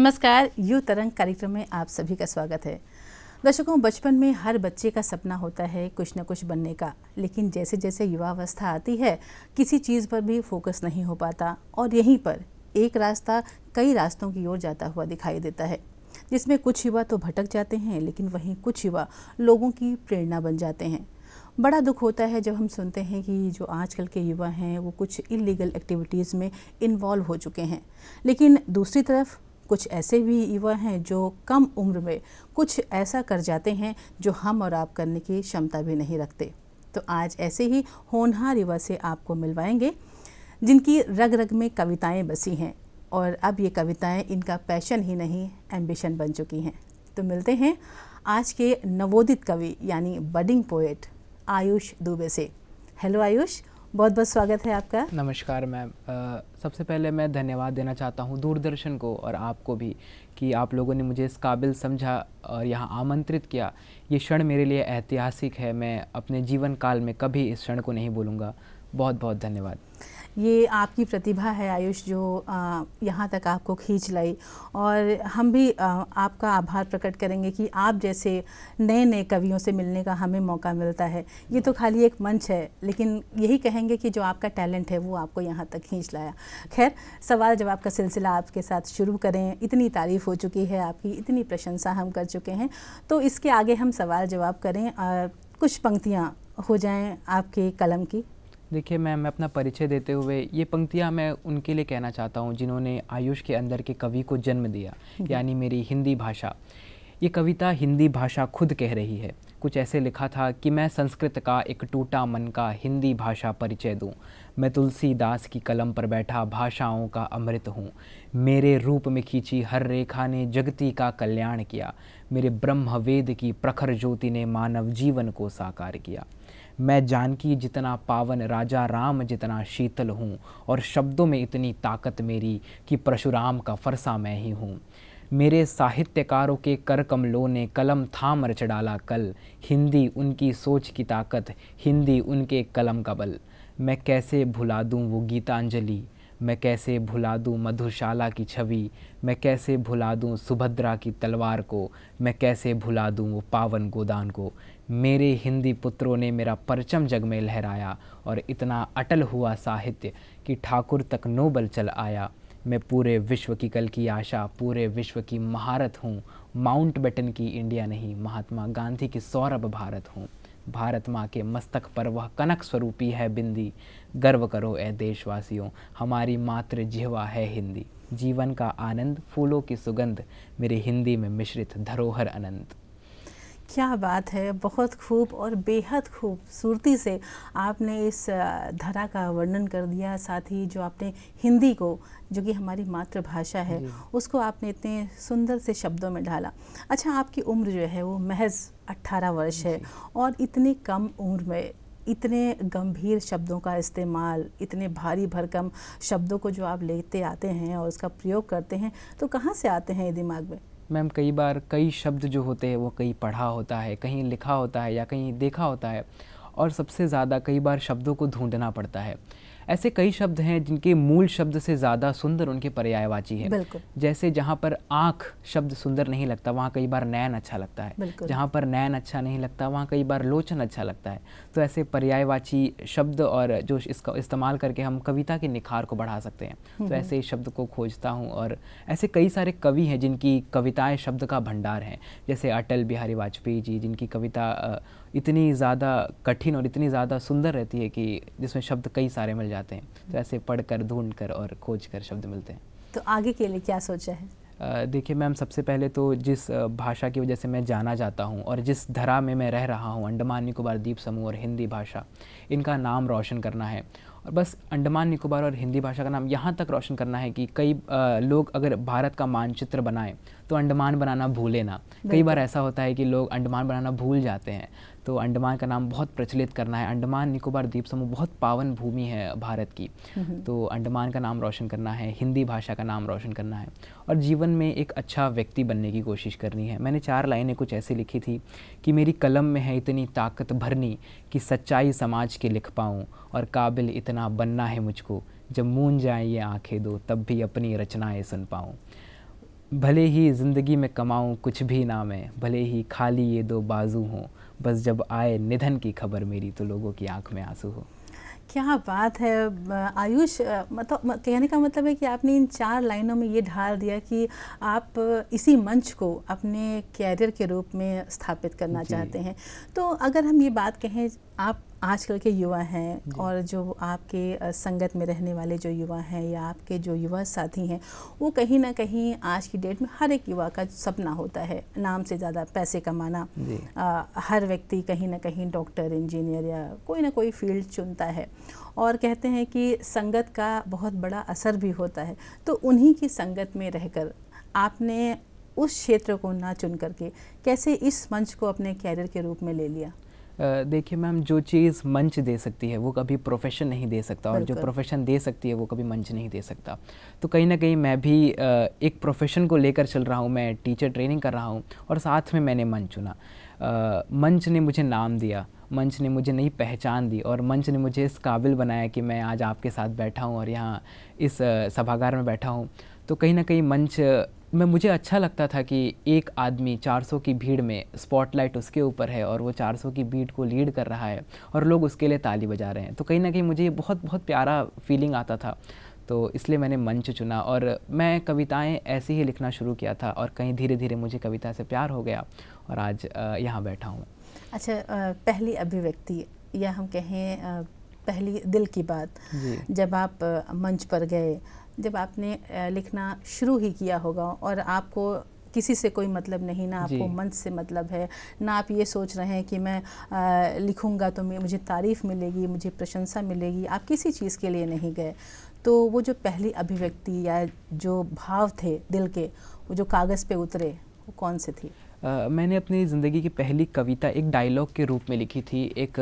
नमस्कार यू तरंग कार्यक्रम में आप सभी का स्वागत है दर्शकों बचपन में हर बच्चे का सपना होता है कुछ ना कुछ बनने का लेकिन जैसे जैसे युवावस्था आती है किसी चीज़ पर भी फोकस नहीं हो पाता और यहीं पर एक रास्ता कई रास्तों की ओर जाता हुआ दिखाई देता है जिसमें कुछ युवा तो भटक जाते हैं लेकिन वहीं कुछ युवा लोगों की प्रेरणा बन जाते हैं बड़ा दुख होता है जब हम सुनते हैं कि जो आजकल के युवा हैं वो कुछ इलीगल एक्टिविटीज़ में इन्वॉल्व हो चुके हैं लेकिन दूसरी तरफ कुछ ऐसे भी युवा हैं जो कम उम्र में कुछ ऐसा कर जाते हैं जो हम और आप करने की क्षमता भी नहीं रखते तो आज ऐसे ही होनहार युवा से आपको मिलवाएंगे जिनकी रग रग में कविताएं बसी हैं और अब ये कविताएं इनका पैशन ही नहीं एम्बिशन बन चुकी हैं तो मिलते हैं आज के नवोदित कवि यानी बडिंग पोएट आयुष दुबे से हेलो आयुष बहुत बहुत स्वागत है आपका नमस्कार मैम सबसे पहले मैं धन्यवाद देना चाहता हूँ दूरदर्शन को और आपको भी कि आप लोगों ने मुझे इस काबिल समझा और यहाँ आमंत्रित किया ये क्षण मेरे लिए ऐतिहासिक है मैं अपने जीवन काल में कभी इस क्षण को नहीं बोलूँगा बहुत बहुत धन्यवाद ये आपकी प्रतिभा है आयुष जो यहाँ तक आपको खींच लाई और हम भी आपका आभार प्रकट करेंगे कि आप जैसे नए नए कवियों से मिलने का हमें मौका मिलता है ये तो खाली एक मंच है लेकिन यही कहेंगे कि जो आपका टैलेंट है वो आपको यहाँ तक खींच लाया खैर सवाल जवाब का सिलसिला आपके साथ शुरू करें इतनी तारीफ़ हो चुकी है आपकी इतनी प्रशंसा हम कर चुके हैं तो इसके आगे हम सवाल जवाब करें आ, कुछ पंक्तियाँ हो जाएं आपके कलम की देखिए मैम मैं अपना परिचय देते हुए ये पंक्तियाँ मैं उनके लिए कहना चाहता हूँ जिन्होंने आयुष के अंदर के कवि को जन्म दिया यानी मेरी हिंदी भाषा ये कविता हिंदी भाषा खुद कह रही है कुछ ऐसे लिखा था कि मैं संस्कृत का एक टूटा मन का हिंदी भाषा परिचय दूँ मैं तुलसीदास की कलम पर बैठा भाषाओं का अमृत हूँ मेरे रूप में खींची हर रेखा ने जगती का कल्याण किया मेरे ब्रह्म वेद की प्रखर ज्योति ने मानव जीवन को साकार किया मैं जानकी जितना पावन राजा राम जितना शीतल हूँ और शब्दों में इतनी ताकत मेरी कि परशुराम का फरसा मैं ही हूँ मेरे साहित्यकारों के कर कमलों ने कलम थाम रच डाला कल हिंदी उनकी सोच की ताकत हिंदी उनके कलम का बल मैं कैसे भुला दूँ वो गीतांजलि मैं कैसे भुला दूँ मधुशाला की छवि मैं कैसे भुला दूँ सुभद्रा की तलवार को मैं कैसे भुला दूँ वो पावन गोदान को मेरे हिंदी पुत्रों ने मेरा परचम जग में लहराया और इतना अटल हुआ साहित्य कि ठाकुर तक नोबल चल आया मैं पूरे विश्व की कल की आशा पूरे विश्व की महारत हूँ माउंट बेटन की इंडिया नहीं महात्मा गांधी की सौरभ भारत हूँ भारत माँ के मस्तक पर वह कनक स्वरूपी है बिंदी गर्व करो ए देशवासियों हमारी मातृ जिहवा है हिंदी जीवन का आनंद फूलों की सुगंध मेरे हिंदी में मिश्रित धरोहर अनंत क्या बात है बहुत खूब और बेहद खूबसूरती से आपने इस धरा का वर्णन कर दिया साथ ही जो आपने हिंदी को जो कि हमारी मातृभाषा है उसको आपने इतने सुंदर से शब्दों में ढाला अच्छा आपकी उम्र जो है वो महज 18 वर्ष है और इतनी कम उम्र में इतने गंभीर शब्दों का इस्तेमाल इतने भारी भरकम शब्दों को जो आप लेते आते हैं और उसका प्रयोग करते हैं तो कहाँ से आते हैं ये दिमाग में मैम कई बार कई शब्द जो होते हैं वो कहीं पढ़ा होता है कहीं लिखा होता है या कहीं देखा होता है और सबसे ज़्यादा कई बार शब्दों को ढूंढना पड़ता है ऐसे कई शब्द हैं जिनके मूल शब्द से ज़्यादा सुंदर उनके पर्यायवाची है जैसे जहाँ पर आँख शब्द सुंदर नहीं लगता वहाँ कई बार नयन अच्छा लगता है जहाँ पर नयन अच्छा नहीं लगता वहाँ कई बार लोचन अच्छा लगता है तो ऐसे पर्यायवाची शब्द और जो इसका इस्तेमाल करके हम कविता के निखार को बढ़ा सकते हैं हम्म, तो हम्म। ऐसे शब्द को खोजता हूँ और ऐसे कई सारे कवि हैं जिनकी कविताएँ शब्द का भंडार हैं जैसे अटल बिहारी वाजपेयी जी जिनकी कविता इतनी ज़्यादा कठिन और इतनी ज़्यादा सुंदर रहती है कि जिसमें शब्द कई सारे मिल जाते हैं तो ऐसे पढ़ कर ढूंढ कर और खोज कर शब्द मिलते हैं तो आगे के लिए क्या सोचा है देखिए मैम सबसे पहले तो जिस भाषा की वजह से मैं जाना जाता हूँ और जिस धरा में मैं रह रहा हूँ अंडमान निकोबार द्वीप समूह और हिंदी भाषा इनका नाम रोशन करना है और बस अंडमान निकोबार और हिंदी भाषा का नाम यहाँ तक रोशन करना है कि कई आ, लोग अगर भारत का मानचित्र बनाएं तो अंडमान बनाना भूले ना कई बार ऐसा होता है कि लोग अंडमान बनाना भूल जाते हैं तो अंडमान का नाम बहुत प्रचलित करना है अंडमान निकोबार द्वीप समूह बहुत पावन भूमि है भारत की तो अंडमान का नाम रोशन करना है हिंदी भाषा का नाम रोशन करना है और जीवन में एक अच्छा व्यक्ति बनने की कोशिश करनी है मैंने चार लाइनें कुछ ऐसी लिखी थी कि मेरी कलम में है इतनी ताकत भरनी कि सच्चाई समाज के लिख पाऊँ और काबिल इतना बनना है मुझको जब मून जाए ये आंखें दो तब भी अपनी रचनाएं सुन पाऊँ भले ही ज़िंदगी में कमाऊँ कुछ भी ना मैं भले ही खाली ये दो बाजू हों बस जब आए निधन की खबर मेरी तो लोगों की आंख में आंसू हो क्या बात है आयुष मतलब कहने का मतलब है कि आपने इन चार लाइनों में ये ढाल दिया कि आप इसी मंच को अपने कैरियर के रूप में स्थापित करना चाहते हैं तो अगर हम ये बात कहें आप आजकल के युवा हैं और जो आपके संगत में रहने वाले जो युवा हैं या आपके जो युवा साथी हैं वो कहीं ना कहीं आज की डेट में हर एक युवा का सपना होता है नाम से ज़्यादा पैसे कमाना आ, हर व्यक्ति कहीं ना कहीं डॉक्टर इंजीनियर या कोई ना कोई फील्ड चुनता है और कहते हैं कि संगत का बहुत बड़ा असर भी होता है तो उन्हीं की संगत में रहकर आपने उस क्षेत्र को ना चुन करके कैसे इस मंच को अपने कैरियर के रूप में ले लिया देखिए मैम जो चीज़ मंच दे सकती है वो कभी प्रोफेशन नहीं दे सकता और जो प्रोफेशन दे सकती है वो कभी मंच नहीं दे सकता तो कहीं ना कहीं मैं भी एक प्रोफेशन को लेकर चल रहा हूँ मैं टीचर ट्रेनिंग कर रहा हूँ और साथ में मैंने मंच चुना मंच ने मुझे नाम दिया मंच ने मुझे नई पहचान दी और मंच ने मुझे इस काबिल बनाया कि मैं आज आपके साथ बैठा हूँ और यहाँ इस सभागार में बैठा हूँ तो कहीं ना कहीं मंच मैं मुझे अच्छा लगता था कि एक आदमी 400 की भीड़ में स्पॉटलाइट उसके ऊपर है और वो 400 की भीड़ को लीड कर रहा है और लोग उसके लिए ताली बजा रहे हैं तो कहीं ना कहीं मुझे बहुत बहुत प्यारा फीलिंग आता था तो इसलिए मैंने मंच चुना और मैं कविताएं ऐसे ही लिखना शुरू किया था और कहीं धीरे धीरे मुझे कविता से प्यार हो गया और आज यहाँ बैठा हूँ अच्छा पहली अभिव्यक्ति या हम कहें पहली दिल की बात जब आप मंच पर गए जब आपने लिखना शुरू ही किया होगा और आपको किसी से कोई मतलब नहीं ना आपको मंच से मतलब है ना आप ये सोच रहे हैं कि मैं लिखूंगा तो मुझे तारीफ़ मिलेगी मुझे प्रशंसा मिलेगी आप किसी चीज़ के लिए नहीं गए तो वो जो पहली अभिव्यक्ति या जो भाव थे दिल के वो जो कागज़ पे उतरे वो कौन से थी आ, मैंने अपनी ज़िंदगी की पहली कविता एक डायलॉग के रूप में लिखी थी एक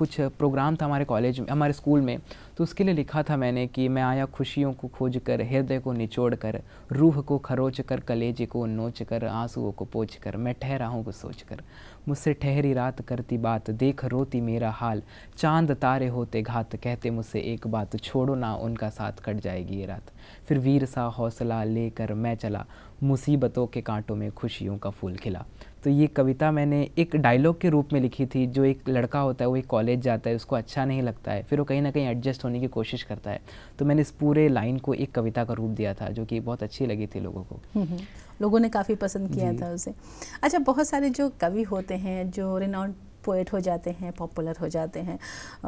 कुछ प्रोग्राम था हमारे कॉलेज में हमारे स्कूल में तो उसके लिए लिखा था मैंने कि मैं आया खुशियों को खोज कर हृदय को निचोड़ कर रूह को खरोच कर कलेजे को नोच कर आंसुओं को पोच कर मैं ठहरा हूँ को सोच कर मुझसे ठहरी रात करती बात देख रोती मेरा हाल चांद तारे होते घात कहते मुझसे एक बात छोड़ो ना उनका साथ कट जाएगी ये रात फिर वीर सा हौसला लेकर मैं चला मुसीबतों के कांटों में खुशियों का फूल खिला तो ये कविता मैंने एक डायलॉग के रूप में लिखी थी जो एक लड़का होता है वो एक कॉलेज जाता है उसको अच्छा नहीं लगता है फिर वो कहीं ना कहीं एडजस्ट होने की कोशिश करता है तो मैंने इस पूरे लाइन को एक कविता का रूप दिया था जो कि बहुत अच्छी लगी थी लोगों को हम्म, हम्म। लोगों ने काफ़ी पसंद किया था उसे अच्छा बहुत सारे जो कवि होते हैं जो रिनाउंड पोइट हो जाते हैं पॉपुलर हो जाते हैं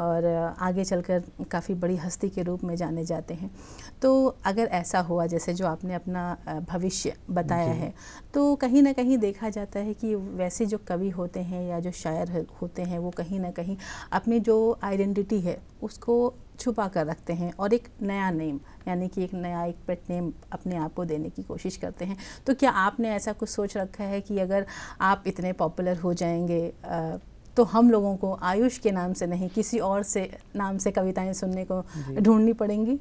और आगे चलकर काफ़ी बड़ी हस्ती के रूप में जाने जाते हैं तो अगर ऐसा हुआ जैसे जो आपने अपना भविष्य बताया है तो कहीं ना कहीं देखा जाता है कि वैसे जो कवि होते हैं या जो शायर होते हैं वो कहीं ना कहीं अपनी जो आइडेंटिटी है उसको छुपा कर रखते हैं और एक नया नेम यानी कि एक नया एक पेट नेम अपने आप को देने की कोशिश करते हैं तो क्या आपने ऐसा कुछ सोच रखा है कि अगर आप इतने पॉपुलर हो जाएंगे तो हम लोगों को आयुष के नाम से नहीं किसी और से नाम से कविताएं सुनने को ढूंढनी पड़ेंगी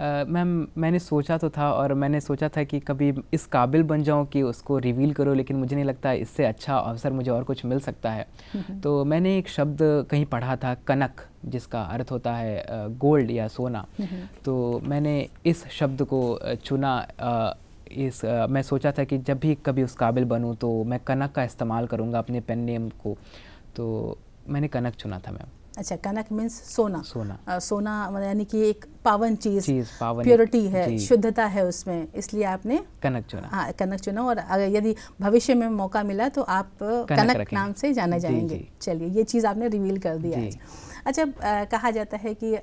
मैम मैंने सोचा तो था और मैंने सोचा था कि कभी इस काबिल बन जाऊँ कि उसको रिवील करो लेकिन मुझे नहीं लगता इससे अच्छा अवसर मुझे और कुछ मिल सकता है हम्म। तो मैंने एक शब्द कहीं पढ़ा था कनक जिसका अर्थ होता है गोल्ड या सोना हम्म। तो मैंने इस शब्द को चुना इस आ, मैं सोचा था कि जब भी कभी उस काबिल बनूँ तो मैं कनक का इस्तेमाल करूँगा अपने पेन नेम को तो मैंने कनक चुना था मैम अच्छा कनक मीन्स सोना सोना आ, सोना मतलब यानी कि एक पावन चीज, प्योरिटी है शुद्धता है उसमें इसलिए आपने कनक चुना हाँ कनक चुना और अगर यदि भविष्य में मौका मिला तो आप कनक, कनक नाम से जाना जाएंगे चलिए ये चीज़ आपने रिवील कर दिया आज अच्छा आ, कहा जाता है कि आ,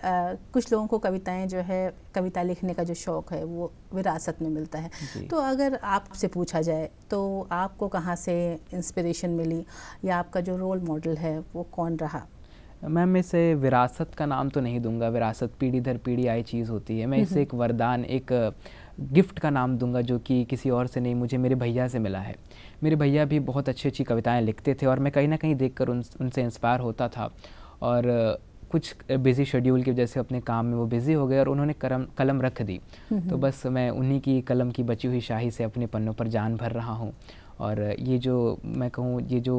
कुछ लोगों को कविताएं जो है कविता लिखने का जो शौक़ है वो विरासत में मिलता है तो अगर आपसे पूछा जाए तो आपको कहाँ से इंस्पिरेशन मिली या आपका जो रोल मॉडल है वो कौन रहा मैम इसे विरासत का नाम तो नहीं दूंगा विरासत पीढ़ी दर पीढ़ी आई चीज़ होती है मैं हम्म, इसे हम्म। एक वरदान एक गिफ्ट का नाम दूंगा जो कि किसी और से नहीं मुझे मेरे भैया से मिला है मेरे भैया भी बहुत अच्छी अच्छी कविताएं लिखते थे और मैं कहीं ना कहीं देखकर उन उनसे इंस्पायर होता था और कुछ बिज़ी शेड्यूल की वजह से अपने काम में वो बिज़ी हो गए और उन्होंने कलम कलम रख दी हम्म, तो बस मैं उन्हीं की कलम की बची हुई शाही से अपने पन्नों पर जान भर रहा हूँ और ये जो मैं कहूँ ये जो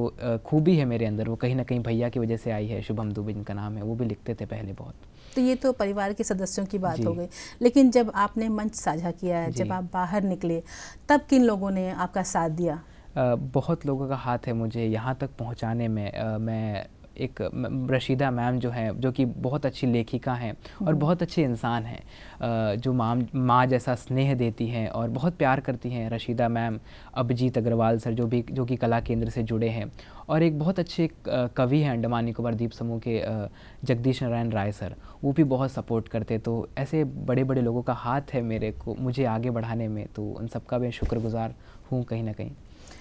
खूबी है मेरे अंदर वो कहीं ना कहीं भैया की वजह से आई है शुभम दुबे जिनका नाम है वो भी लिखते थे पहले बहुत तो ये तो परिवार के सदस्यों की बात हो गई लेकिन जब आपने मंच साझा किया है जब आप बाहर निकले तब किन लोगों ने आपका साथ दिया बहुत लोगों का हाथ है मुझे यहाँ तक पहुँचाने में मैं एक रशीदा मैम जो है जो कि बहुत अच्छी लेखिका हैं और हम्म। बहुत अच्छे इंसान हैं जो माम माँ जैसा स्नेह देती हैं और बहुत प्यार करती हैं रशीदा मैम अभिजीत अग्रवाल सर जो भी जो कि कला केंद्र से जुड़े हैं और एक बहुत अच्छे कवि हैं अंडमान निकोबार द्वीप समूह के जगदीश नारायण राय सर वो भी बहुत सपोर्ट करते तो ऐसे बड़े बड़े लोगों का हाथ है मेरे को मुझे आगे बढ़ाने में तो उन सबका मैं शुक्रगुजार हूँ कहीं ना कहीं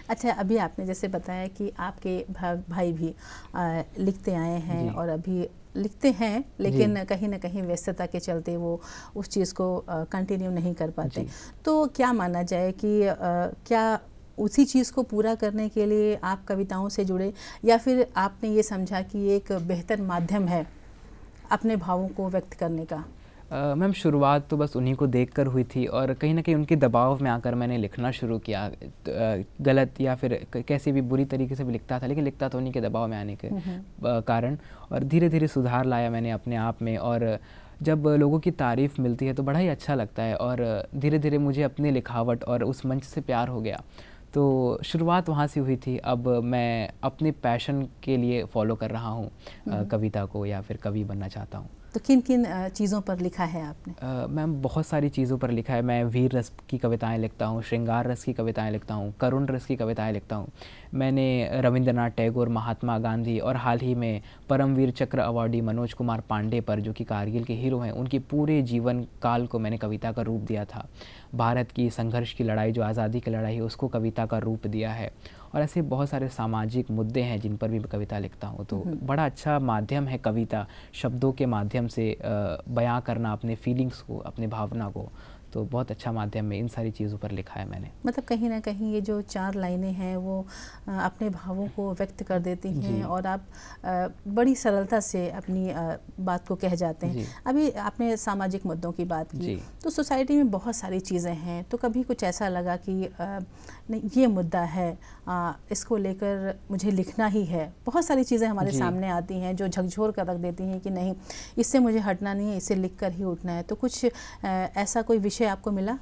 अच्छा अभी आपने जैसे बताया कि आपके भा, भाई भी आ, लिखते आए हैं और अभी लिखते हैं लेकिन कहीं ना कहीं व्यस्तता के चलते वो उस चीज़ को कंटिन्यू नहीं कर पाते तो क्या माना जाए कि आ, क्या उसी चीज़ को पूरा करने के लिए आप कविताओं से जुड़े या फिर आपने ये समझा कि एक बेहतर माध्यम है अपने भावों को व्यक्त करने का मैम शुरुआत तो बस उन्हीं को देखकर हुई थी और कहीं ना कहीं उनके दबाव में आकर मैंने लिखना शुरू किया गलत या फिर कैसे भी बुरी तरीके से भी लिखता था लेकिन लिखता तो उन्हीं के दबाव में आने के हम्म, हम्म। कारण और धीरे धीरे सुधार लाया मैंने अपने आप में और जब लोगों की तारीफ़ मिलती है तो बड़ा ही अच्छा लगता है और धीरे धीरे मुझे अपनी लिखावट और उस मंच से प्यार हो गया तो शुरुआत वहाँ से हुई थी अब मैं अपने पैशन के लिए फॉलो कर रहा हूँ हम्म। कविता को या फिर कवि बनना चाहता हूँ तो किन किन चीज़ों पर लिखा है आपने मैम बहुत सारी चीज़ों पर लिखा है मैं वीर रस की कविताएं लिखता हूँ श्रृंगार रस की कविताएं लिखता हूँ करुण रस की कविताएं लिखता हूँ मैंने रविंद्रनाथ टैगोर महात्मा गांधी और हाल ही में परमवीर चक्र अवार्डी मनोज कुमार पांडे पर जो कि कारगिल के हीरो हैं उनके पूरे जीवन काल को मैंने कविता का रूप दिया था भारत की संघर्ष की लड़ाई जो आज़ादी की लड़ाई है उसको कविता का रूप दिया है और ऐसे बहुत सारे सामाजिक मुद्दे हैं जिन पर भी मैं कविता लिखता हूँ तो हम्म। बड़ा अच्छा माध्यम है कविता शब्दों के माध्यम से बयां करना अपने फीलिंग्स को अपने भावना को तो बहुत अच्छा माध्यम में इन सारी चीज़ों पर लिखा है मैंने मतलब कहीं ना कहीं ये जो चार लाइनें हैं वो अपने भावों को व्यक्त कर देती हैं और आप बड़ी सरलता से अपनी बात को कह जाते हैं अभी आपने सामाजिक मुद्दों की बात की तो सोसाइटी में बहुत सारी चीज़ें हैं तो कभी कुछ ऐसा लगा कि ये मुद्दा है इसको लेकर मुझे लिखना ही है बहुत सारी चीज़ें हमारे सामने आती हैं जो झकझोर कर रख देती हैं कि नहीं इससे मुझे हटना नहीं है इसे लिख कर ही उठना है तो कुछ ऐसा कोई विषय परिचय आपको मिला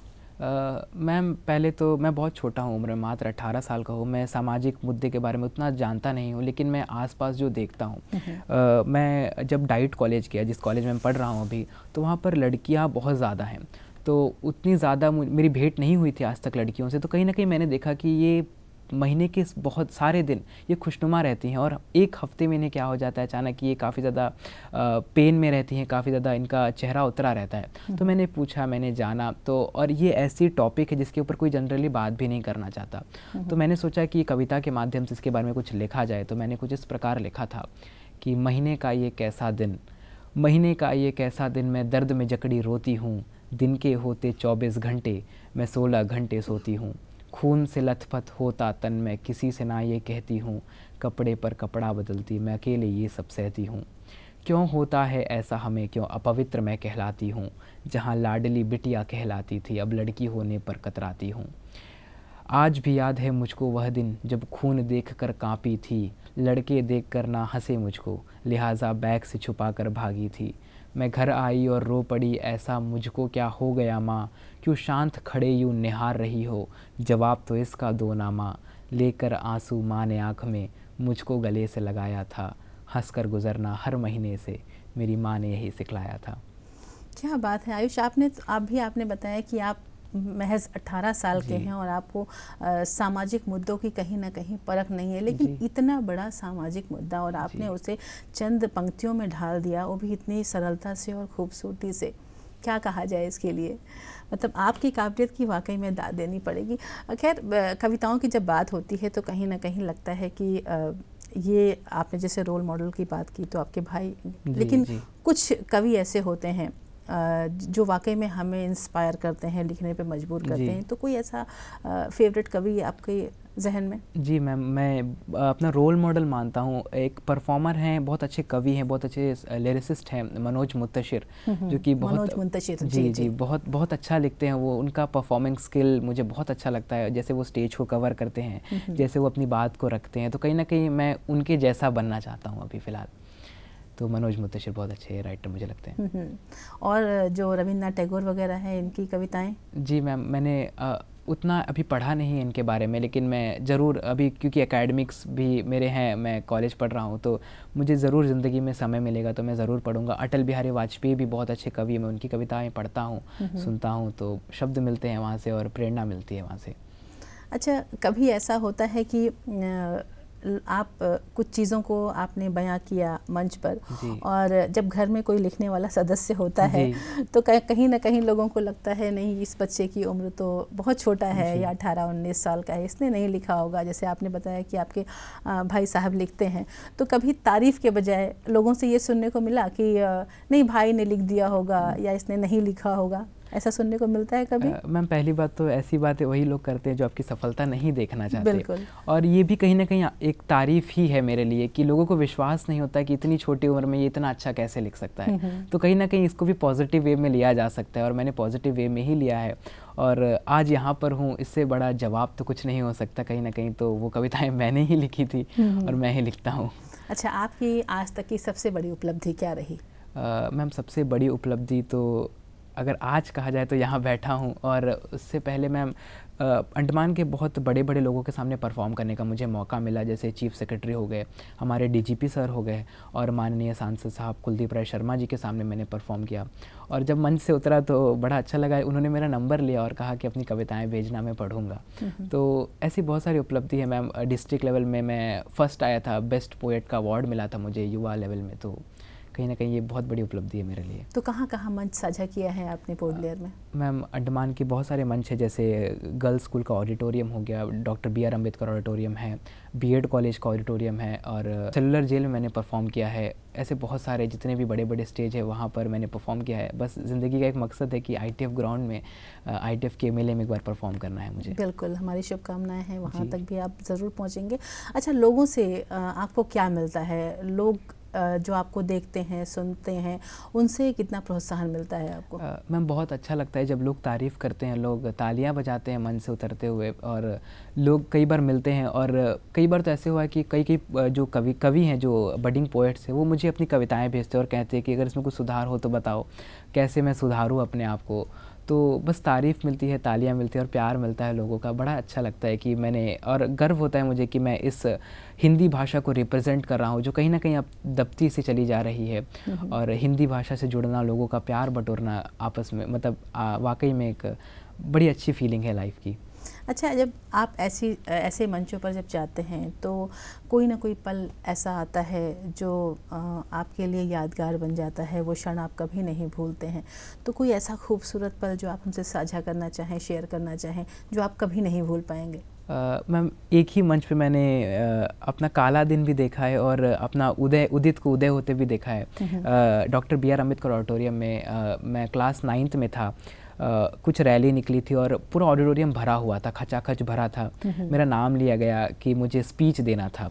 मैम पहले तो मैं बहुत छोटा हूँ उम्र में मात्र 18 साल का हूँ मैं सामाजिक मुद्दे के बारे में उतना जानता नहीं हूँ लेकिन मैं आसपास जो देखता हूँ हम्म, हम्म। मैं जब डाइट कॉलेज किया जिस कॉलेज में पढ़ रहा हूँ अभी तो वहाँ पर लड़कियाँ बहुत ज़्यादा हैं तो उतनी ज़्यादा मेरी भेंट नहीं हुई थी आज तक लड़कियों से तो कहीं ना कहीं मैंने देखा कि ये महीने के बहुत सारे दिन ये खुशनुमा रहती हैं और एक हफ्ते में इन्हें क्या हो जाता है अचानक कि ये काफ़ी ज़्यादा पेन में रहती हैं काफ़ी ज़्यादा इनका चेहरा उतरा रहता है हम्म। तो मैंने पूछा मैंने जाना तो और ये ऐसी टॉपिक है जिसके ऊपर कोई जनरली बात भी नहीं करना चाहता हम्म। तो मैंने सोचा कि कविता के माध्यम से इसके बारे में कुछ लिखा जाए तो मैंने कुछ इस प्रकार लिखा था कि महीने का ये कैसा दिन महीने का ये कैसा दिन मैं दर्द में जकड़ी रोती हूँ दिन के होते चौबीस घंटे मैं सोलह घंटे सोती हूँ खून से लथपथ होता तन मैं किसी से ना ये कहती हूँ कपड़े पर कपड़ा बदलती मैं अकेले ये सब सहती हूँ क्यों होता है ऐसा हमें क्यों अपवित्र मैं कहलाती हूँ जहाँ लाडली बिटिया कहलाती थी अब लड़की होने पर कतराती हूँ आज भी याद है मुझको वह दिन जब खून देख कर काँपी थी लड़के देख कर ना हंसे मुझको लिहाजा बैग से छुपा कर भागी थी मैं घर आई और रो पड़ी ऐसा मुझको क्या हो गया माँ क्यों शांत खड़े यूँ निहार रही हो जवाब तो इसका दो नामा लेकर आंसू माँ ने आँख में मुझको गले से लगाया था हंसकर गुजरना हर महीने से मेरी माँ ने यही सिखलाया था क्या बात है आयुष आपने तो- आप भी आपने बताया कि आप महज 18 साल के हैं और आपको आ, सामाजिक मुद्दों की कहीं ना कहीं परख नहीं है लेकिन इतना बड़ा सामाजिक मुद्दा और आपने उसे चंद पंक्तियों में ढाल दिया वो भी इतनी सरलता से और खूबसूरती से क्या कहा जाए इसके लिए मतलब आपकी काबिलियत की वाकई में दाद देनी पड़ेगी खैर कविताओं की जब बात होती है तो कहीं ना कहीं लगता है कि ये आपने जैसे रोल मॉडल की बात की तो आपके भाई जी, लेकिन जी। कुछ कवि ऐसे होते हैं जो वाकई में हमें इंस्पायर करते हैं लिखने पे मजबूर करते हैं तो कोई ऐसा फेवरेट कवि आपके जहन में जी मैम मैं अपना रोल मॉडल मानता हूँ एक परफॉर्मर हैं बहुत अच्छे कवि हैं बहुत अच्छे लिरिसिस्ट हैं मनोज मुंतशिर हम्म, जो कि बहुत मनोज मुंतशिर जी, जी जी बहुत बहुत अच्छा लिखते हैं वो उनका परफॉर्मिंग स्किल मुझे बहुत अच्छा लगता है जैसे वो स्टेज को कवर करते हैं हम्म। जैसे वो अपनी बात को रखते हैं तो कहीं ना कहीं मैं उनके जैसा बनना चाहता हूँ अभी फ़िलहाल तो मनोज मुतशिर बहुत अच्छे राइटर मुझे लगते हैं हम्म, और जो रविन्द्रनाथ टैगोर वगैरह हैं इनकी कविताएं जी मैम मैंने उतना अभी पढ़ा नहीं इनके बारे में लेकिन मैं ज़रूर अभी क्योंकि एकेडमिक्स भी मेरे हैं मैं कॉलेज पढ़ रहा हूँ तो मुझे ज़रूर ज़िंदगी में समय मिलेगा तो मैं ज़रूर पढ़ूंगा अटल बिहारी वाजपेयी भी बहुत अच्छे कवि मैं उनकी कविताएँ पढ़ता हूँ हम्म। सुनता हूँ तो शब्द मिलते हैं वहाँ से और प्रेरणा मिलती है वहाँ से अच्छा कभी ऐसा होता है कि आप कुछ चीज़ों को आपने बयां किया मंच पर और जब घर में कोई लिखने वाला सदस्य होता है तो कहीं ना कहीं लोगों को लगता है नहीं इस बच्चे की उम्र तो बहुत छोटा है या अठारह उन्नीस साल का है इसने नहीं लिखा होगा जैसे आपने बताया कि आपके भाई साहब लिखते हैं तो कभी तारीफ़ के बजाय लोगों से ये सुनने को मिला कि नहीं भाई ने लिख दिया होगा या इसने नहीं लिखा होगा ऐसा सुनने को मिलता है कभी मैम पहली बात तो ऐसी है वही लोग करते हैं जो आपकी सफलता नहीं देखना चाहते और ये भी कहीं ना कहीं एक तारीफ ही है मेरे लिए कि लोगों को विश्वास नहीं होता कि इतनी छोटी उम्र में ये इतना अच्छा कैसे लिख सकता है तो कहीं ना कहीं इसको भी पॉजिटिव वे में लिया जा सकता है और मैंने पॉजिटिव वे में ही लिया है और आज यहाँ पर हूँ इससे बड़ा जवाब तो कुछ नहीं हो सकता कहीं ना कहीं तो वो कविताएं मैंने ही लिखी थी और मैं ही लिखता हूँ अच्छा आपकी आज तक की सबसे बड़ी उपलब्धि क्या रही मैम सबसे बड़ी उपलब्धि तो अगर आज कहा जाए तो यहाँ बैठा हूँ और उससे पहले मैं अंडमान के बहुत बड़े बड़े लोगों के सामने परफॉर्म करने का मुझे मौका मिला जैसे चीफ सेक्रेटरी हो गए हमारे डीजीपी सर हो गए और माननीय सांसद साहब कुलदीप राय शर्मा जी के सामने मैंने परफॉर्म किया और जब मंच से उतरा तो बड़ा अच्छा लगा उन्होंने मेरा नंबर लिया और कहा कि अपनी कविताएँ भेजना मैं पढ़ूँगा तो ऐसी बहुत सारी उपलब्धि है मैम डिस्ट्रिक्ट लेवल में मैं फ़र्स्ट आया था बेस्ट पोएट का अवार्ड मिला था मुझे युवा लेवल में तो कहीं ना कहीं ये बहुत बड़ी उपलब्धि है मेरे लिए तो कहाँ कहाँ मंच साझा किया है आपने पोर्टलेयर में मैम अंडमान के बहुत सारे मंच है जैसे गर्ल्स स्कूल का ऑडिटोरियम हो गया doctor B R Ambedkar auditorium है बी कॉलेज का ऑडिटोरियम है और सेलुलर जेल में मैंने परफॉर्म किया है ऐसे बहुत सारे जितने भी बड़े बड़े स्टेज है वहाँ पर मैंने परफॉर्म किया है बस ज़िंदगी का एक मकसद है कि आई ग्राउंड में आई के मेले में एक बार परफॉर्म करना है मुझे बिल्कुल हमारी शुभकामनाएं हैं वहाँ तक भी आप ज़रूर पहुँचेंगे अच्छा लोगों से आपको क्या मिलता है लोग जो आपको देखते हैं सुनते हैं उनसे कितना प्रोत्साहन मिलता है आपको मैम बहुत अच्छा लगता है जब लोग तारीफ़ करते हैं लोग तालियां बजाते हैं मन से उतरते हुए और लोग कई बार मिलते हैं और कई बार तो ऐसे हुआ कि कई कई जो कवि कवि हैं जो बडिंग पोइट्स हैं वो मुझे अपनी कविताएँ भेजते हैं और कहते हैं कि अगर इसमें कुछ सुधार हो तो बताओ कैसे मैं सुधारूँ अपने आप को तो बस तारीफ़ मिलती है तालियां मिलती है और प्यार मिलता है लोगों का बड़ा अच्छा लगता है कि मैंने और गर्व होता है मुझे कि मैं इस हिंदी भाषा को रिप्रेजेंट कर रहा हूँ जो कहीं ना कहीं अब दबती से चली जा रही है हम्म। और हिंदी भाषा से जुड़ना लोगों का प्यार बटोरना आपस में मतलब वाकई में एक बड़ी अच्छी फीलिंग है लाइफ की अच्छा जब आप ऐसी ऐसे मंचों पर जब जाते हैं तो कोई ना कोई पल ऐसा आता है जो आपके लिए यादगार बन जाता है वो क्षण आप कभी नहीं भूलते हैं तो कोई ऐसा खूबसूरत पल जो आप हमसे साझा करना चाहें शेयर करना चाहें जो आप कभी नहीं भूल पाएंगे मैम एक ही मंच पे मैंने अपना काला दिन भी देखा है और अपना उदय उदित को उदय होते भी देखा है हम्म। Doctor B R Ambedkar auditorium में मैं क्लास नाइन्थ में था कुछ रैली निकली थी और पूरा ऑडिटोरियम भरा हुआ था खचाखच भरा था मेरा नाम लिया गया कि मुझे स्पीच देना था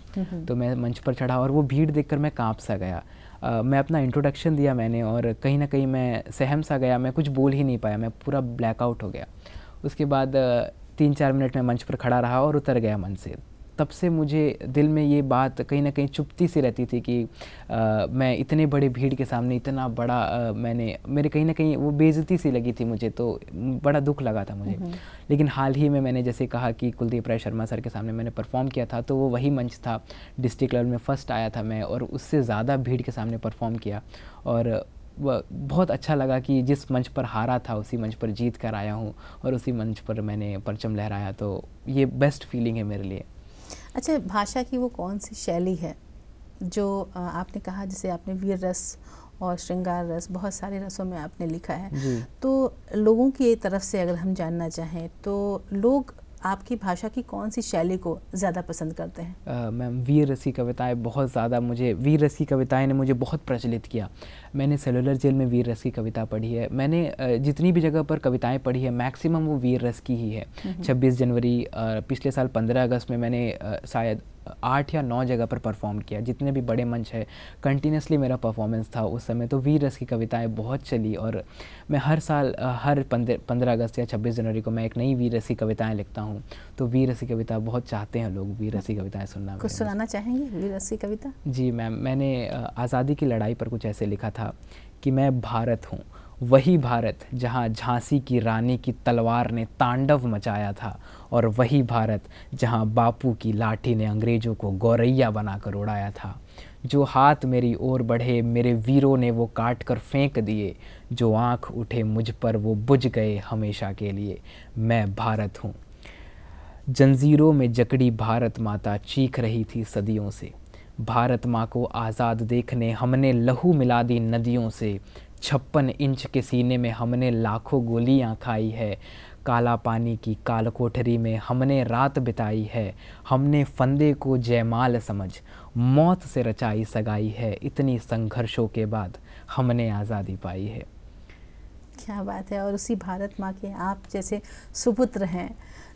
तो मैं मंच पर चढ़ा और वो भीड़ देखकर मैं कांप सा गया Uh, मैं अपना इंट्रोडक्शन दिया मैंने और कहीं ना कहीं मैं सहम सा गया मैं कुछ बोल ही नहीं पाया मैं पूरा ब्लैकआउट हो गया उसके बाद तीन चार मिनट में मंच पर खड़ा रहा और उतर गया मंच से तब से मुझे दिल में ये बात कहीं ना कहीं चुपती सी रहती थी कि आ, मैं इतने बड़े भीड़ के सामने इतना बड़ा आ, मैंने मेरे कहीं ना कहीं वो बेजती सी लगी थी मुझे तो बड़ा दुख लगा था मुझे हम्म। लेकिन हाल ही में मैंने जैसे कहा कि कुलदीप राय शर्मा सर के सामने मैंने परफॉर्म किया था तो वो वही मंच था डिस्ट्रिक्ट लेवल में फ़र्स्ट आया था मैं और उससे ज़्यादा भीड़ के सामने परफॉर्म किया और बहुत अच्छा लगा कि जिस मंच पर हारा था उसी मंच पर जीत कर आया हूँ और उसी मंच पर मैंने परचम लहराया तो ये बेस्ट फीलिंग है मेरे लिए अच्छा भाषा की वो कौन सी शैली है जो आपने कहा जैसे आपने वीर रस और श्रृंगार रस बहुत सारे रसों में आपने लिखा है तो लोगों की तरफ से अगर हम जानना चाहें तो लोग आपकी भाषा की कौन सी शैली को ज़्यादा पसंद करते हैं मैम वीर रसी कविताएं बहुत ज़्यादा मुझे वीर रसी कविताएं ने मुझे बहुत प्रचलित किया मैंने सेलुलर जेल में वीर रस की कविता पढ़ी है मैंने जितनी भी जगह पर कविताएं पढ़ी है मैक्सिमम वो वीर रस की ही है 26 हम्म। जनवरी पिछले साल 15 अगस्त में मैंने शायद आठ या नौ जगह पर परफॉर्म किया जितने भी बड़े मंच है कंटिन्यूसली मेरा परफॉर्मेंस था उस समय तो वीर रस की कविताएं बहुत चली और मैं हर साल हर पंद्रह अगस्त या छब्बीस जनवरी को मैं एक नई वीर रस की कविताएँ लिखता हूँ तो वीर रस की कविता बहुत चाहते हैं लोग वीर रस की कविताएँ सुनना कुछ सुनाना चाहेंगे वीर रस की कविता जी मैम मैंने आज़ादी की लड़ाई पर कुछ ऐसे लिखा था कि मैं भारत हूँ वही भारत जहाँ झांसी की रानी की तलवार ने तांडव मचाया था और वही भारत जहाँ बापू की लाठी ने अंग्रेज़ों को गौरैया बनाकर उड़ाया था जो हाथ मेरी ओर बढ़े मेरे वीरों ने वो काट कर फेंक दिए जो आँख उठे मुझ पर वो बुझ गए हमेशा के लिए मैं भारत हूँ जंजीरों में जकड़ी भारत माता चीख रही थी सदियों से भारत माँ को आज़ाद देखने हमने लहू मिला दी नदियों से छप्पन इंच के सीने में हमने लाखों गोलियां खाई है काला पानी की काल कोठरी में हमने रात बिताई है हमने फंदे को जयमाल समझ मौत से रचाई सगाई है इतनी संघर्षों के बाद हमने आज़ादी पाई है क्या बात है और उसी भारत माँ के आप जैसे सुपुत्र हैं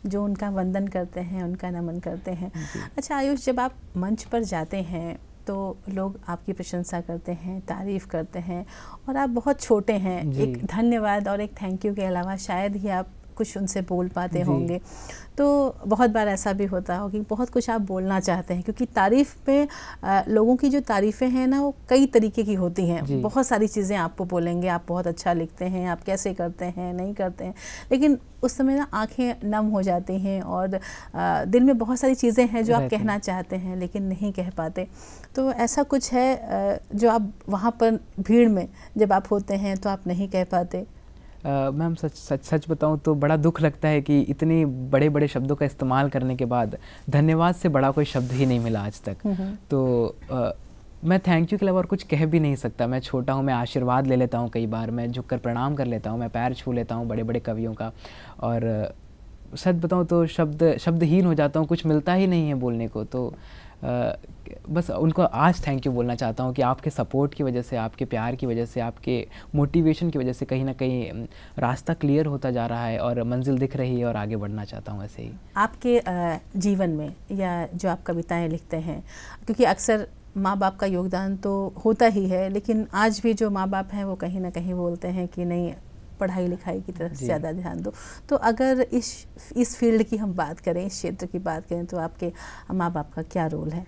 जो उनका वंदन करते हैं उनका नमन करते हैं अच्छा आयुष जब आप मंच पर जाते हैं तो लोग आपकी प्रशंसा करते हैं तारीफ़ करते हैं और आप बहुत छोटे हैं एक धन्यवाद और एक थैंक यू के अलावा शायद ही आप कुछ उनसे बोल पाते होंगे तो बहुत बार ऐसा भी होता हो कि बहुत कुछ आप बोलना चाहते हैं क्योंकि तारीफ़ में लोगों की जो तारीफ़ें हैं ना वो कई तरीके की होती हैं बहुत सारी चीज़ें आपको बोलेंगे आप बहुत अच्छा लिखते हैं आप कैसे करते हैं नहीं करते हैं लेकिन उस समय ना आंखें नम हो जाती हैं और दिल में बहुत सारी चीज़ें हैं जो आप कहना चाहते हैं लेकिन नहीं कह पाते तो ऐसा कुछ है जो आप वहाँ पर भीड़ में जब आप होते हैं तो आप नहीं कह पाते मैम सच सच सच बताऊँ तो बड़ा दुख लगता है कि इतने बड़े बड़े शब्दों का इस्तेमाल करने के बाद धन्यवाद से बड़ा कोई शब्द ही नहीं मिला आज तक तो आ, मैं थैंक यू के अलावा और कुछ कह भी नहीं सकता मैं छोटा हूँ मैं आशीर्वाद ले लेता हूँ कई बार मैं झुककर प्रणाम कर लेता हूँ मैं पैर छू लेता हूँ बड़े बड़े कवियों का और सच बताऊँ तो शब्द शब्दहीन हो जाता हूँ कुछ मिलता ही नहीं है बोलने को तो बस उनको आज थैंक यू बोलना चाहता हूँ कि आपके सपोर्ट की वजह से आपके प्यार की वजह से आपके मोटिवेशन की वजह से कहीं ना कहीं रास्ता क्लियर होता जा रहा है और मंजिल दिख रही है और आगे बढ़ना चाहता हूँ ऐसे ही आपके जीवन में या जो आप कविताएँ लिखते हैं क्योंकि अक्सर माँ बाप का योगदान तो होता ही है लेकिन आज भी जो माँ बाप हैं वो कहीं ना कहीं बोलते हैं कि नहीं पढ़ाई लिखाई की तरफ ज़्यादा ध्यान दो तो अगर इस इस फील्ड की हम बात करें इस क्षेत्र की बात करें तो आपके माँ बाप का क्या रोल है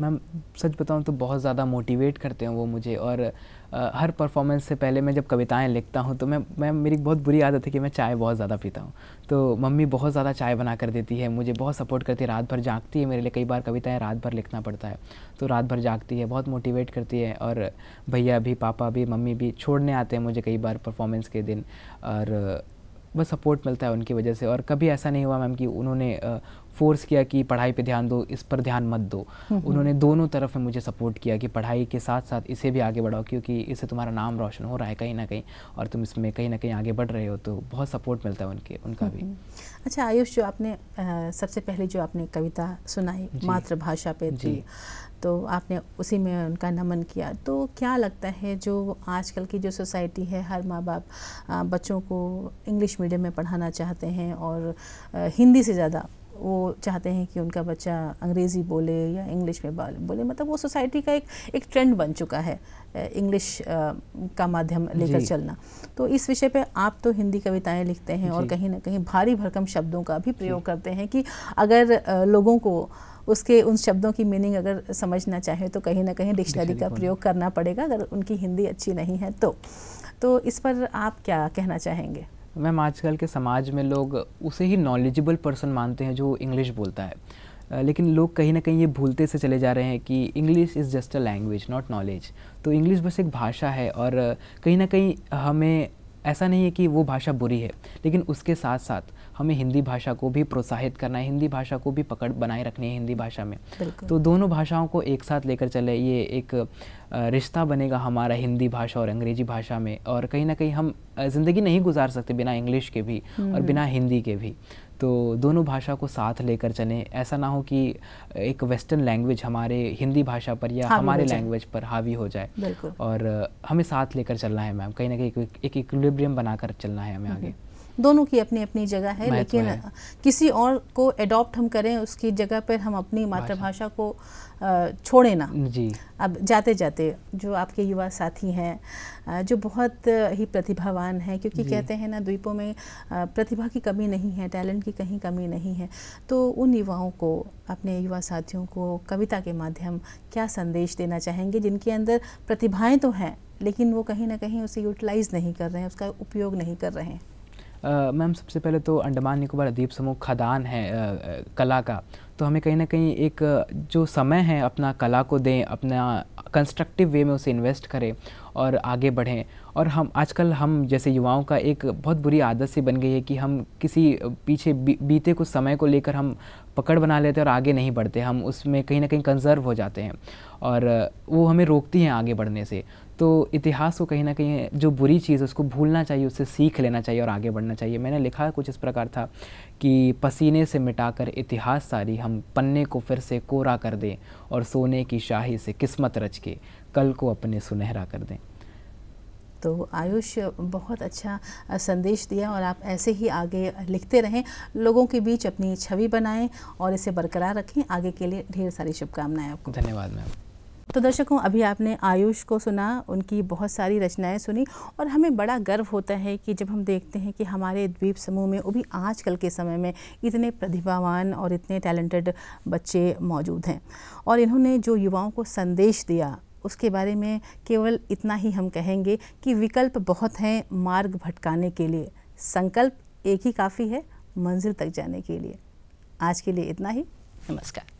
मैम सच बताऊँ तो बहुत ज़्यादा मोटिवेट करते हैं वो मुझे और हर परफॉर्मेंस से पहले मैं जब कविताएं लिखता हूँ तो मैं मैं मेरी बहुत बुरी आदत है कि मैं चाय बहुत ज़्यादा पीता हूँ तो मम्मी बहुत ज़्यादा चाय बना कर देती है मुझे बहुत सपोर्ट करती है रात भर जागती है मेरे लिए कई बार कविताएँ रात भर लिखना पड़ता है तो रात भर जागती है बहुत मोटिवेट करती है और भैया भी पापा भी मम्मी भी छोड़ने आते हैं मुझे कई बार परफॉर्मेंस के दिन और बस सपोर्ट मिलता है उनकी वजह से और कभी ऐसा नहीं हुआ मैम कि उन्होंने फोर्स किया कि पढ़ाई पे ध्यान दो इस पर ध्यान मत दो हम्म, हम्म। उन्होंने दोनों तरफ में मुझे सपोर्ट किया कि पढ़ाई के साथ साथ इसे भी आगे बढ़ाओ क्योंकि इससे तुम्हारा नाम रोशन हो रहा है कहीं ना कहीं और तुम इसमें कहीं ना कहीं आगे बढ़ रहे हो तो बहुत सपोर्ट मिलता है उनके उनका हम्म, भी अच्छा आयुष जो आपने आ, सबसे पहले जो आपने कविता सुनाई मातृभाषा पे थी तो आपने उसी में उनका नमन किया तो क्या लगता है जो आजकल की जो सोसाइटी है हर माँ बाप बच्चों को इंग्लिश मीडियम में पढ़ाना चाहते हैं और हिंदी से ज़्यादा वो चाहते हैं कि उनका बच्चा अंग्रेज़ी बोले या इंग्लिश में बोले मतलब वो सोसाइटी का एक एक ट्रेंड बन चुका है इंग्लिश का माध्यम लेकर चलना तो इस विषय पे आप तो हिंदी कविताएं लिखते हैं और कहीं ना कहीं भारी भरकम शब्दों का भी प्रयोग करते हैं कि अगर लोगों को उसके उन शब्दों की मीनिंग अगर समझना चाहे तो कहीं ना कहीं डिक्शनरी का प्रयोग करना पड़ेगा अगर उनकी हिंदी अच्छी नहीं है तो तो इस पर आप क्या कहना चाहेंगे मैम आजकल के समाज में लोग उसे ही नॉलेजेबल पर्सन मानते हैं जो इंग्लिश बोलता है लेकिन लोग कहीं ना कहीं ये भूलते से चले जा रहे हैं कि English is just a language not knowledge तो इंग्लिश बस एक भाषा है और कहीं ना कहीं हमें ऐसा नहीं है कि वो भाषा बुरी है लेकिन उसके साथ साथ हमें हिंदी भाषा को भी प्रोत्साहित करना है हिंदी भाषा को भी पकड़ बनाए रखनी है हिंदी भाषा में तो दोनों भाषाओं को एक साथ लेकर चले ये एक रिश्ता बनेगा हमारा हिंदी भाषा और अंग्रेजी भाषा में और कहीं ना कहीं हम ज़िंदगी नहीं गुजार सकते बिना इंग्लिश के भी हम्म। और बिना हिंदी के भी तो दोनों भाषा को साथ लेकर चलें ऐसा ना हो कि एक वेस्टर्न लैंग्वेज हमारे हिंदी भाषा पर या हमारे लैंग्वेज पर हावी हो जाए और हमें साथ लेकर चलना है मैम कहीं ना कहीं एक, इक्विलिब्रियम बनाकर चलना है हमें हम्म। आगे दोनों की अपनी अपनी जगह है लेकिन है। किसी और को एडॉप्ट हम करें उसकी जगह पर हम अपनी मातृभाषा को छोड़े ना जी अब जाते जाते जो आपके युवा साथी हैं जो बहुत ही प्रतिभावान हैं क्योंकि कहते हैं ना द्वीपों में प्रतिभा की कमी नहीं है टैलेंट की कहीं कमी नहीं है तो उन युवाओं को अपने युवा साथियों को कविता के माध्यम क्या संदेश देना चाहेंगे जिनके अंदर प्रतिभाएं तो हैं लेकिन वो कहीं ना कहीं उसे यूटिलाइज़ नहीं कर रहे हैं उसका उपयोग नहीं कर रहे हैं मैम सबसे पहले तो अंडमान निकोबार द्वीप समूह खदान है आ, आ, कला का तो हमें कहीं ना कहीं एक जो समय है अपना कला को दें अपना कंस्ट्रक्टिव वे में उसे इन्वेस्ट करें और आगे बढ़ें और हम आजकल हम जैसे युवाओं का एक बहुत बुरी आदत सी बन गई है कि हम किसी पीछे बी, बीते कुछ समय को लेकर हम पकड़ बना लेते हैं और आगे नहीं बढ़ते हम उसमें कहीं ना कहीं कंजर्व हो जाते हैं और वो हमें रोकती हैं आगे बढ़ने से तो इतिहास को कहीं ना कहीं जो बुरी चीज़ है उसको भूलना चाहिए उससे सीख लेना चाहिए और आगे बढ़ना चाहिए मैंने लिखा कुछ इस प्रकार था कि पसीने से मिटाकर इतिहास सारी हम पन्ने को फिर से कोरा कर दें और सोने की शाही से किस्मत रच के कल को अपने सुनहरा कर दें तो आयुष बहुत अच्छा संदेश दिया और आप ऐसे ही आगे लिखते रहें लोगों के बीच अपनी छवि बनाएं और इसे बरकरार रखें आगे के लिए ढेर सारी शुभकामनाएं आपको धन्यवाद मैम तो दर्शकों अभी आपने आयुष को सुना उनकी बहुत सारी रचनाएं सुनी और हमें बड़ा गर्व होता है कि जब हम देखते हैं कि हमारे द्वीप समूह में वो भी आजकल के समय में इतने प्रतिभावान और इतने टैलेंटेड बच्चे मौजूद हैं और इन्होंने जो युवाओं को संदेश दिया उसके बारे में केवल इतना ही हम कहेंगे कि विकल्प बहुत हैं मार्ग भटकाने के लिए संकल्प एक ही काफ़ी है मंजिल तक जाने के लिए आज के लिए इतना ही नमस्कार